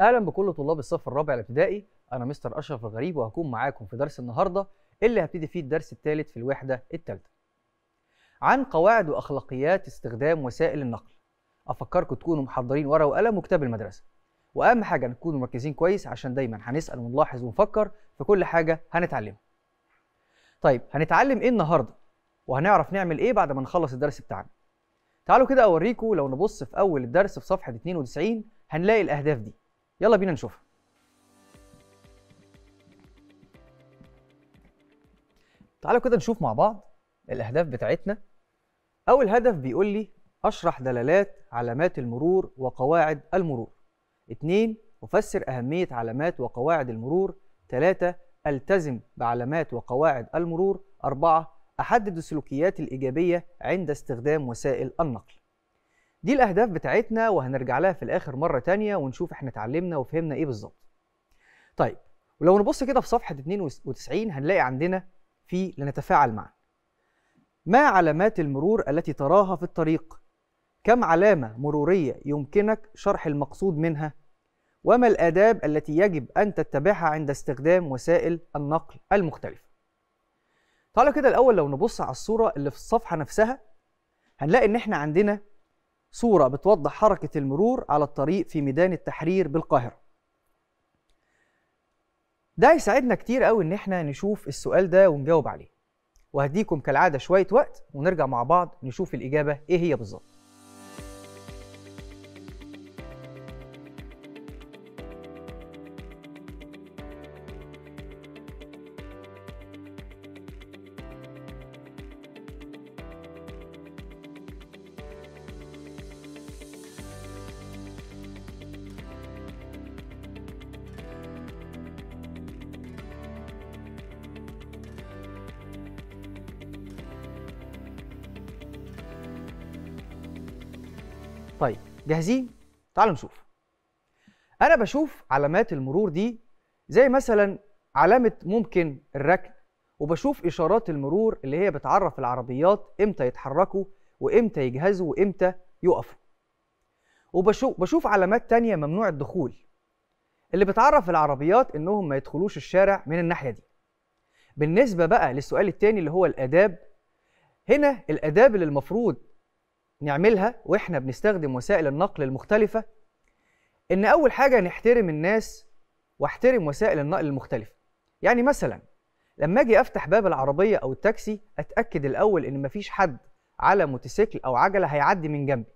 اهلا بكل طلاب الصف الرابع الابتدائي انا مستر اشرف الغريب وهكون معاكم في درس النهارده اللي هبتدي فيه الدرس الثالث في الوحده الثالثه عن قواعد واخلاقيات استخدام وسائل النقل افكركم تكونوا محضرين ورقه وقلم وكتاب المدرسه واهم حاجه نكون مركزين كويس عشان دايما هنسال ونلاحظ ونفكر في كل حاجه هنتعلمها طيب هنتعلم ايه النهارده وهنعرف نعمل ايه بعد ما نخلص الدرس بتاعنا تعالوا كده اوريكم لو نبص في اول الدرس في صفحه 92 هنلاقي الاهداف دي يلا بينا نشوفها تعالوا كده نشوف مع بعض الاهداف بتاعتنا اول هدف بيقول لي اشرح دلالات علامات المرور وقواعد المرور اتنين افسر اهميه علامات وقواعد المرور تلاتة التزم بعلامات وقواعد المرور أربعة احدد السلوكيات الايجابيه عند استخدام وسائل النقل دي الاهداف بتاعتنا وهنرجع لها في الاخر مره تانية ونشوف احنا اتعلمنا وفهمنا ايه بالظبط طيب ولو نبص كده في صفحه 92 هنلاقي عندنا في لنتفاعل معا ما علامات المرور التي تراها في الطريق كم علامه مروريه يمكنك شرح المقصود منها وما الاداب التي يجب ان تتبعها عند استخدام وسائل النقل المختلفه تعالوا كده الاول لو نبص على الصوره اللي في الصفحه نفسها هنلاقي ان احنا عندنا صورة بتوضح حركة المرور على الطريق في ميدان التحرير بالقاهرة ده هيساعدنا كتير قوي ان احنا نشوف السؤال ده ونجاوب عليه وهديكم كالعادة شوية وقت ونرجع مع بعض نشوف الإجابة ايه هي بالظبط طيب جاهزين تعالوا نشوف انا بشوف علامات المرور دي زي مثلا علامه ممكن الركن وبشوف اشارات المرور اللي هي بتعرف العربيات امتى يتحركوا وامتى يجهزوا وامتى يقفوا وبشوف بشوف علامات تانية ممنوع الدخول اللي بتعرف العربيات انهم ما يدخلوش الشارع من الناحيه دي بالنسبه بقى للسؤال التاني اللي هو الاداب هنا الاداب اللي المفروض نعملها واحنا بنستخدم وسائل النقل المختلفه ان اول حاجه نحترم الناس واحترم وسائل النقل المختلفه يعني مثلا لما اجي افتح باب العربيه او التاكسي اتاكد الاول ان مفيش حد على موتوسيكل او عجله هيعدي من جنبي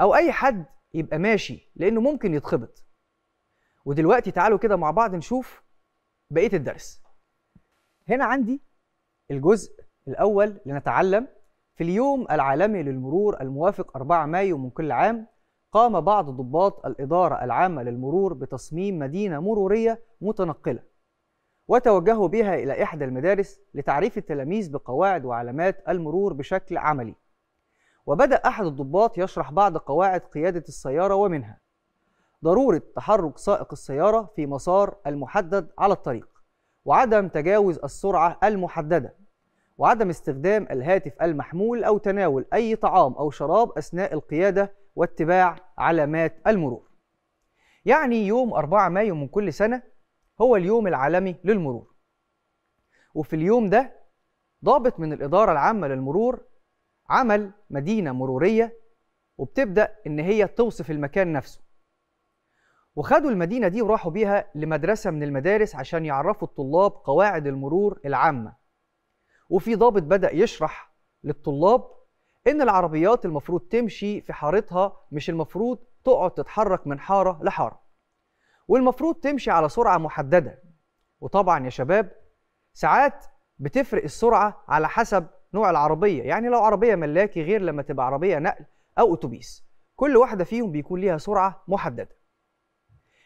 او اي حد يبقى ماشي لانه ممكن يتخبط ودلوقتي تعالوا كده مع بعض نشوف بقيه الدرس هنا عندي الجزء الاول لنتعلم في اليوم العالمي للمرور الموافق 4 مايو من كل عام قام بعض ضباط الإدارة العامة للمرور بتصميم مدينة مرورية متنقلة وتوجهوا بها إلى إحدى المدارس لتعريف التلاميذ بقواعد وعلامات المرور بشكل عملي وبدأ أحد الضباط يشرح بعض قواعد قيادة السيارة ومنها ضرورة تحرك سائق السيارة في مسار المحدد على الطريق وعدم تجاوز السرعة المحددة وعدم استخدام الهاتف المحمول أو تناول أي طعام أو شراب أثناء القيادة واتباع علامات المرور يعني يوم 4 مايو من كل سنة هو اليوم العالمي للمرور وفي اليوم ده ضابط من الإدارة العامة للمرور عمل مدينة مرورية وبتبدأ إن هي توصف المكان نفسه وخدوا المدينة دي وراحوا بيها لمدرسة من المدارس عشان يعرفوا الطلاب قواعد المرور العامة وفي ضابط بدا يشرح للطلاب ان العربيات المفروض تمشي في حارتها مش المفروض تقعد تتحرك من حاره لحاره والمفروض تمشي على سرعه محدده وطبعا يا شباب ساعات بتفرق السرعه على حسب نوع العربيه يعني لو عربيه ملاكي غير لما تبقى عربيه نقل او اتوبيس كل واحده فيهم بيكون ليها سرعه محدده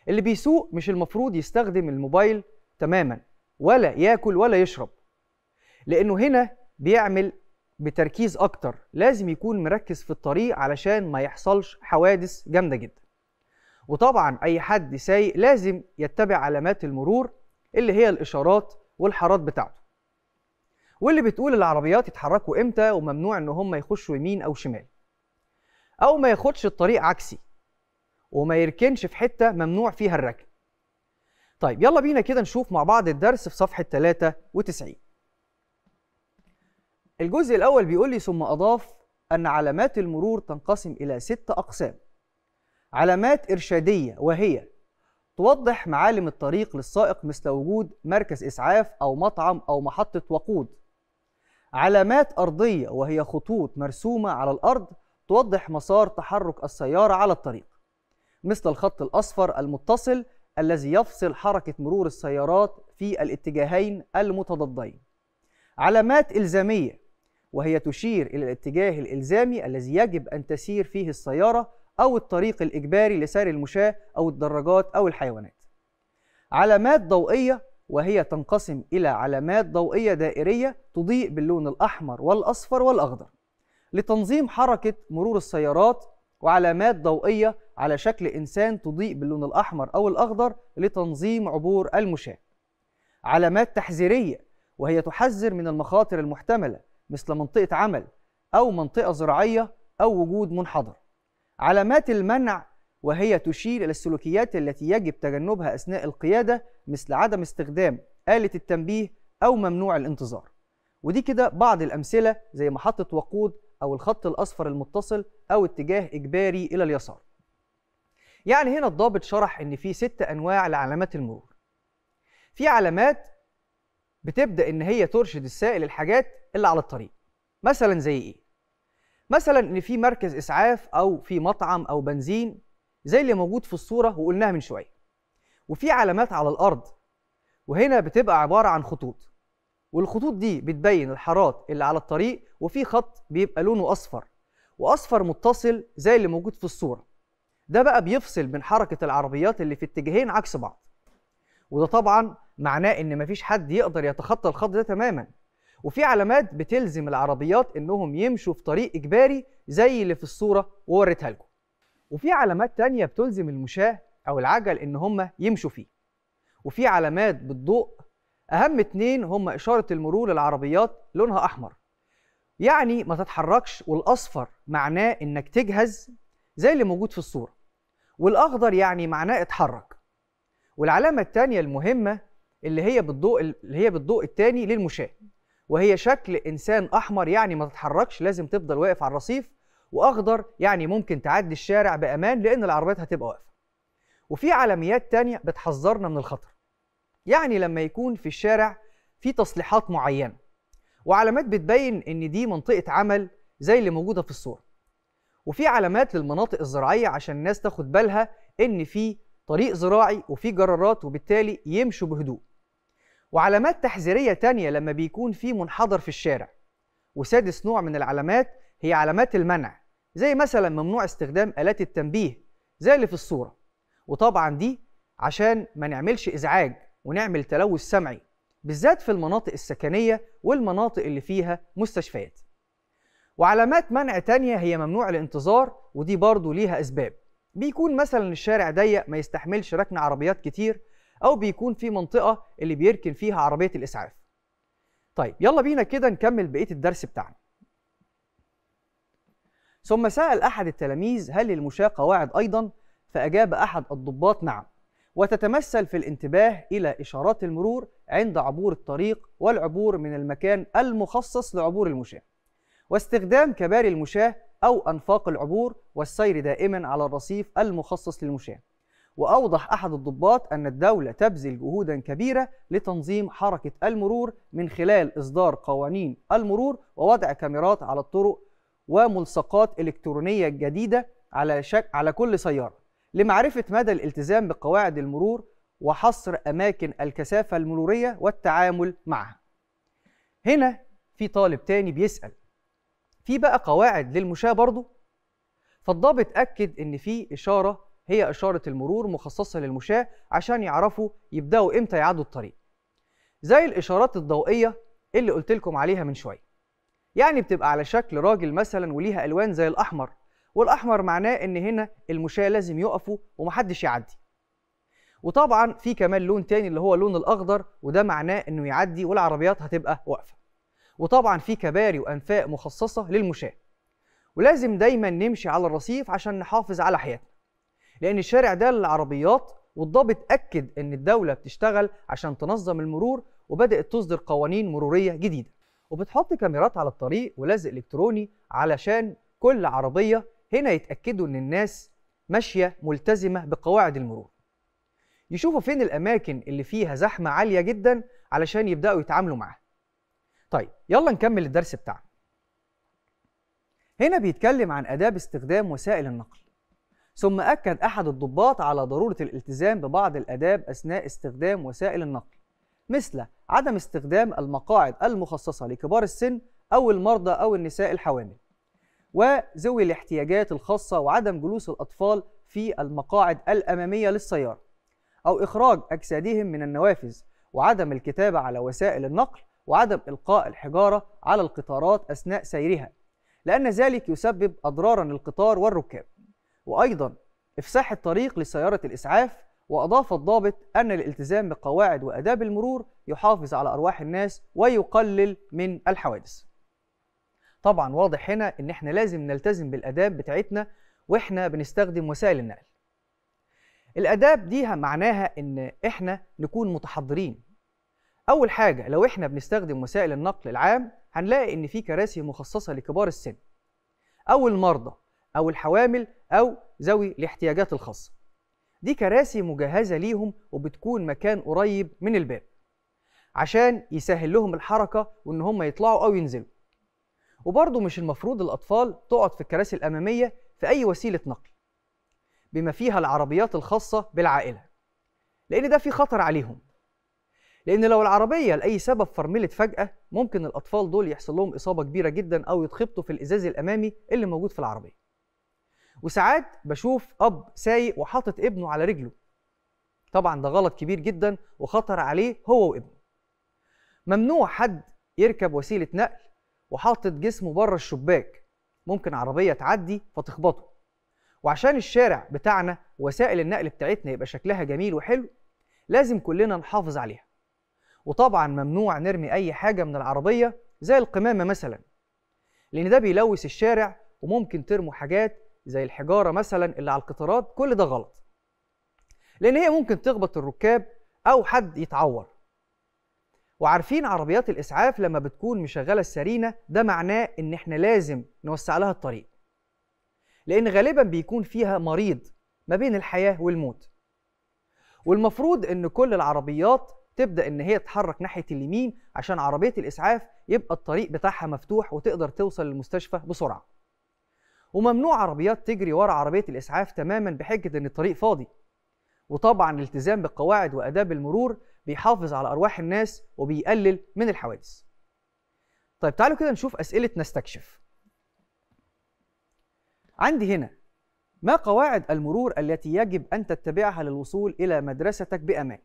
اللي بيسوق مش المفروض يستخدم الموبايل تماما ولا ياكل ولا يشرب لانه هنا بيعمل بتركيز اكتر لازم يكون مركز في الطريق علشان ما يحصلش حوادث جامده جدا وطبعا اي حد سايق لازم يتبع علامات المرور اللي هي الاشارات والحارات بتاعته واللي بتقول العربيات يتحركوا امتى وممنوع ان هم يخشوا يمين او شمال او ما ياخدش الطريق عكسي وما يركنش في حته ممنوع فيها الركن طيب يلا بينا كده نشوف مع بعض الدرس في صفحه 93 الجزء الأول بيقول لي ثم أضاف أن علامات المرور تنقسم إلى ست أقسام علامات إرشادية وهي توضح معالم الطريق للسائق مثل وجود مركز إسعاف أو مطعم أو محطة وقود علامات أرضية وهي خطوط مرسومة على الأرض توضح مسار تحرك السيارة على الطريق مثل الخط الأصفر المتصل الذي يفصل حركة مرور السيارات في الاتجاهين المتضادين علامات إلزامية وهي تشير إلى الاتجاه الإلزامي الذي يجب أن تسير فيه السيارة أو الطريق الإجباري لسير المشاة أو الدراجات أو الحيوانات. علامات ضوئية وهي تنقسم إلى علامات ضوئية دائرية تضيء باللون الأحمر والأصفر والأخضر لتنظيم حركة مرور السيارات وعلامات ضوئية على شكل إنسان تضيء باللون الأحمر أو الأخضر لتنظيم عبور المشاة. علامات تحذيرية وهي تحذر من المخاطر المحتملة مثل منطقة عمل أو منطقة زراعية أو وجود منحدر. علامات المنع وهي تشير إلى السلوكيات التي يجب تجنبها أثناء القيادة مثل عدم استخدام آلة التنبيه أو ممنوع الانتظار. ودي كده بعض الأمثلة زي محطة وقود أو الخط الأصفر المتصل أو اتجاه إجباري إلى اليسار. يعني هنا الضابط شرح إن في ست أنواع لعلامات المرور. في علامات بتبدأ إن هي ترشد السائل الحاجات اللي على الطريق مثلا زي ايه مثلا ان في مركز اسعاف او في مطعم او بنزين زي اللي موجود في الصوره وقلناها من شويه وفي علامات على الارض وهنا بتبقى عباره عن خطوط والخطوط دي بتبين الحارات اللي على الطريق وفي خط بيبقى لونه اصفر واصفر متصل زي اللي موجود في الصوره ده بقى بيفصل بين حركه العربيات اللي في اتجاهين عكس بعض وده طبعا معناه ان مفيش حد يقدر يتخطى الخط ده تماما وفي علامات بتلزم العربيات انهم يمشوا في طريق اجباري زي اللي في الصوره ووريتها لكم وفي علامات تانية بتلزم المشاة او العجل ان هم يمشوا فيه وفي علامات بالضوء اهم اتنين هم اشاره المرور للعربيات لونها احمر يعني ما تتحركش والاصفر معناه انك تجهز زي اللي موجود في الصوره والاخضر يعني معناه اتحرك والعلامه الثانيه المهمه اللي هي بالضوء اللي هي بالضوء الثاني للمشاه وهي شكل انسان احمر يعني ما تتحركش لازم تفضل واقف على الرصيف واخضر يعني ممكن تعدي الشارع بامان لان العربيات هتبقى واقفه وفي علاميات تانية بتحذرنا من الخطر يعني لما يكون في الشارع في تصليحات معينه وعلامات بتبين ان دي منطقه عمل زي اللي موجوده في الصوره وفي علامات للمناطق الزراعيه عشان الناس تاخد بالها ان في طريق زراعي وفي جرارات وبالتالي يمشوا بهدوء وعلامات تحذيرية تانية لما بيكون في منحدر في الشارع وسادس نوع من العلامات هي علامات المنع زي مثلا ممنوع استخدام آلات التنبيه زي اللي في الصورة وطبعا دي عشان ما نعملش إزعاج ونعمل تلوث سمعي بالذات في المناطق السكنية والمناطق اللي فيها مستشفيات وعلامات منع تانية هي ممنوع الانتظار ودي برضو ليها أسباب بيكون مثلا الشارع ضيق ما يستحملش ركن عربيات كتير او بيكون في منطقه اللي بيركن فيها عربيه الاسعاف طيب يلا بينا كده نكمل بقيه الدرس بتاعنا ثم سأل أحد التلاميذ هل للمشاة قواعد أيضا؟ فأجاب أحد الضباط نعم وتتمثل في الانتباه إلى إشارات المرور عند عبور الطريق والعبور من المكان المخصص لعبور المشاة واستخدام كباري المشاة أو أنفاق العبور والسير دائما على الرصيف المخصص للمشاة وأوضح أحد الضباط أن الدولة تبذل جهودا كبيرة لتنظيم حركة المرور من خلال إصدار قوانين المرور ووضع كاميرات على الطرق وملصقات إلكترونية جديدة على, شك على كل سيارة لمعرفة مدى الالتزام بقواعد المرور وحصر أماكن الكثافة المرورية والتعامل معها هنا في طالب تاني بيسأل في بقى قواعد للمشاة برضه فالضابط أكد إن في إشارة هي إشارة المرور مخصصة للمشاة عشان يعرفوا يبدأوا إمتى يعدوا الطريق زي الإشارات الضوئية اللي قلت لكم عليها من شوية يعني بتبقى على شكل راجل مثلا وليها ألوان زي الأحمر والأحمر معناه إن هنا المشاة لازم يقفوا ومحدش يعدي وطبعا في كمان لون تاني اللي هو لون الأخضر وده معناه إنه يعدي والعربيات هتبقى واقفة وطبعا في كباري وأنفاق مخصصة للمشاة ولازم دايما نمشي على الرصيف عشان نحافظ على حياتنا لان الشارع ده للعربيات والضابط اكد ان الدوله بتشتغل عشان تنظم المرور وبدات تصدر قوانين مروريه جديده وبتحط كاميرات على الطريق ولزق الكتروني علشان كل عربيه هنا يتاكدوا ان الناس ماشيه ملتزمه بقواعد المرور يشوفوا فين الاماكن اللي فيها زحمه عاليه جدا علشان يبداوا يتعاملوا معاها طيب يلا نكمل الدرس بتاعنا هنا بيتكلم عن اداب استخدام وسائل النقل ثم أكد أحد الضباط على ضرورة الالتزام ببعض الآداب أثناء استخدام وسائل النقل مثل عدم استخدام المقاعد المخصصة لكبار السن أو المرضى أو النساء الحوامل وذوي الاحتياجات الخاصة وعدم جلوس الأطفال في المقاعد الأمامية للسيارة أو إخراج أجسادهم من النوافذ وعدم الكتابة على وسائل النقل وعدم إلقاء الحجارة على القطارات أثناء سيرها لأن ذلك يسبب أضرارا للقطار والركاب وأيضا إفساح الطريق لسيارة الإسعاف وأضاف الضابط أن الالتزام بقواعد وآداب المرور يحافظ على أرواح الناس ويقلل من الحوادث طبعا واضح هنا إن إحنا لازم نلتزم بالآداب بتاعتنا وإحنا بنستخدم وسائل النقل الآداب دي معناها إن إحنا نكون متحضرين أول حاجة لو إحنا بنستخدم وسائل النقل العام هنلاقي إن في كراسي مخصصة لكبار السن أو المرضى أو الحوامل أو ذوي الاحتياجات الخاصة دي كراسي مجهزة ليهم وبتكون مكان قريب من الباب عشان يسهل لهم الحركة وإن هم يطلعوا أو ينزلوا وبرضه مش المفروض الأطفال تقعد في الكراسي الأمامية في أي وسيلة نقل بما فيها العربيات الخاصة بالعائلة لأن ده في خطر عليهم لأن لو العربية لأي سبب فرملت فجأة ممكن الأطفال دول يحصل لهم إصابة كبيرة جدا أو يتخبطوا في الإزاز الأمامي اللي موجود في العربية وساعات بشوف اب سايق وحاطط ابنه على رجله طبعا ده غلط كبير جدا وخطر عليه هو وابنه ممنوع حد يركب وسيله نقل وحاطط جسمه بره الشباك ممكن عربيه تعدي فتخبطه وعشان الشارع بتاعنا وسائل النقل بتاعتنا يبقى شكلها جميل وحلو لازم كلنا نحافظ عليها وطبعا ممنوع نرمي اي حاجه من العربيه زي القمامه مثلا لان ده بيلوث الشارع وممكن ترموا حاجات زي الحجاره مثلا اللي على القطارات كل ده غلط لان هي ممكن تخبط الركاب او حد يتعور وعارفين عربيات الاسعاف لما بتكون مشغله السرينه ده معناه ان احنا لازم نوسع لها الطريق لان غالبا بيكون فيها مريض ما بين الحياه والموت والمفروض ان كل العربيات تبدا ان هي تتحرك ناحيه اليمين عشان عربيه الاسعاف يبقى الطريق بتاعها مفتوح وتقدر توصل للمستشفى بسرعه وممنوع عربيات تجري ورا عربية الإسعاف تماما بحجة إن الطريق فاضي وطبعا الالتزام بالقواعد وآداب المرور بيحافظ على أرواح الناس وبيقلل من الحوادث طيب تعالوا كده نشوف أسئلة نستكشف عندي هنا ما قواعد المرور التي يجب أن تتبعها للوصول إلى مدرستك بأمان؟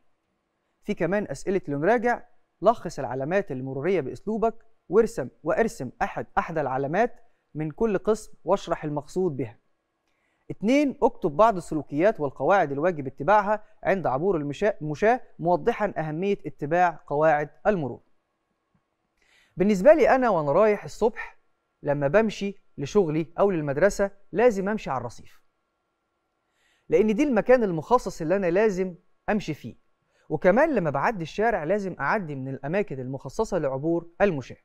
في كمان أسئلة لنراجع لخص العلامات المرورية بأسلوبك وارسم وارسم أحد أحد العلامات من كل قسم واشرح المقصود بها. اتنين اكتب بعض السلوكيات والقواعد الواجب اتباعها عند عبور المشاة موضحا أهمية اتباع قواعد المرور. بالنسبة لي أنا وأنا رايح الصبح لما بمشي لشغلي أو للمدرسة لازم أمشي على الرصيف. لأن دي المكان المخصص اللي أنا لازم أمشي فيه. وكمان لما بعدي الشارع لازم أعدي من الأماكن المخصصة لعبور المشاة.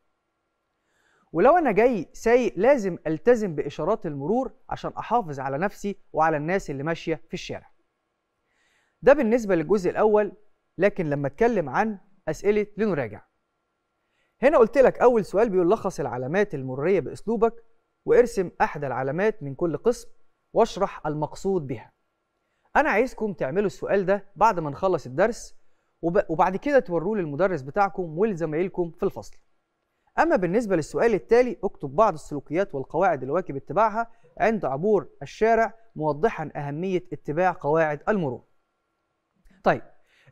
ولو انا جاي سايق لازم التزم باشارات المرور عشان احافظ على نفسي وعلى الناس اللي ماشيه في الشارع ده بالنسبه للجزء الاول لكن لما اتكلم عن اسئله لنراجع هنا قلت لك اول سؤال بيقول لخص العلامات المروريه باسلوبك وارسم احدى العلامات من كل قسم واشرح المقصود بها انا عايزكم تعملوا السؤال ده بعد ما نخلص الدرس وبعد كده توروه للمدرس بتاعكم ولزمايلكم في الفصل أما بالنسبة للسؤال التالي اكتب بعض السلوكيات والقواعد اللي اتباعها عند عبور الشارع موضحا أهمية اتباع قواعد المرور. طيب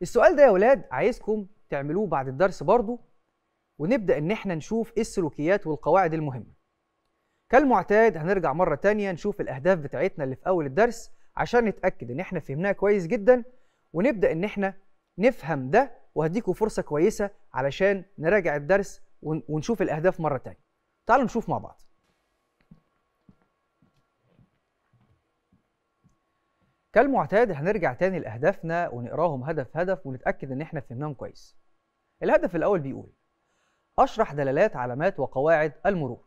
السؤال ده يا ولاد عايزكم تعملوه بعد الدرس برضه ونبدأ إن احنا نشوف إيه السلوكيات والقواعد المهمة. كالمعتاد هنرجع مرة تانية نشوف الأهداف بتاعتنا اللي في أول الدرس عشان نتأكد إن احنا فهمناها كويس جدا ونبدأ إن احنا نفهم ده وهديكم فرصة كويسة علشان نراجع الدرس ونشوف الاهداف مره ثانيه تعالوا نشوف مع بعض كالمعتاد هنرجع تاني لاهدافنا ونقراهم هدف هدف ونتاكد ان احنا فهمناهم كويس الهدف الاول بيقول اشرح دلالات علامات وقواعد المرور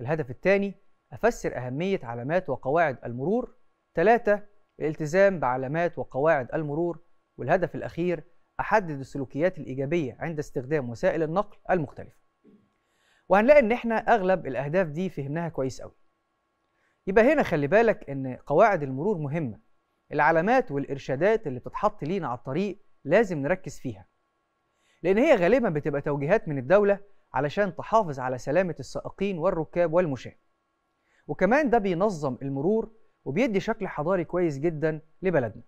الهدف الثاني افسر اهميه علامات وقواعد المرور ثلاثة الالتزام بعلامات وقواعد المرور والهدف الاخير أحدد السلوكيات الإيجابية عند استخدام وسائل النقل المختلفة وهنلاقي إن إحنا أغلب الأهداف دي فهمناها كويس قوي يبقى هنا خلي بالك إن قواعد المرور مهمة العلامات والإرشادات اللي بتتحط لينا على الطريق لازم نركز فيها لأن هي غالبا بتبقى توجيهات من الدولة علشان تحافظ على سلامة السائقين والركاب والمشاة وكمان ده بينظم المرور وبيدي شكل حضاري كويس جدا لبلدنا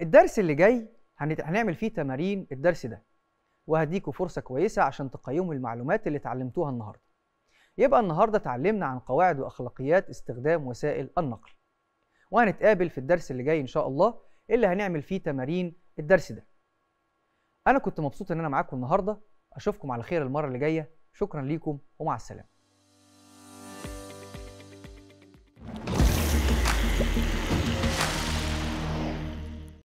الدرس اللي جاي هنعمل فيه تمارين الدرس ده وهديكوا فرصة كويسة عشان تقيموا المعلومات اللي اتعلمتوها النهاردة يبقى النهاردة اتعلمنا عن قواعد وأخلاقيات استخدام وسائل النقل وهنتقابل في الدرس اللي جاي إن شاء الله اللي هنعمل فيه تمارين الدرس ده أنا كنت مبسوط إن أنا معاكم النهاردة أشوفكم على خير المرة اللي جاية شكرا ليكم ومع السلامة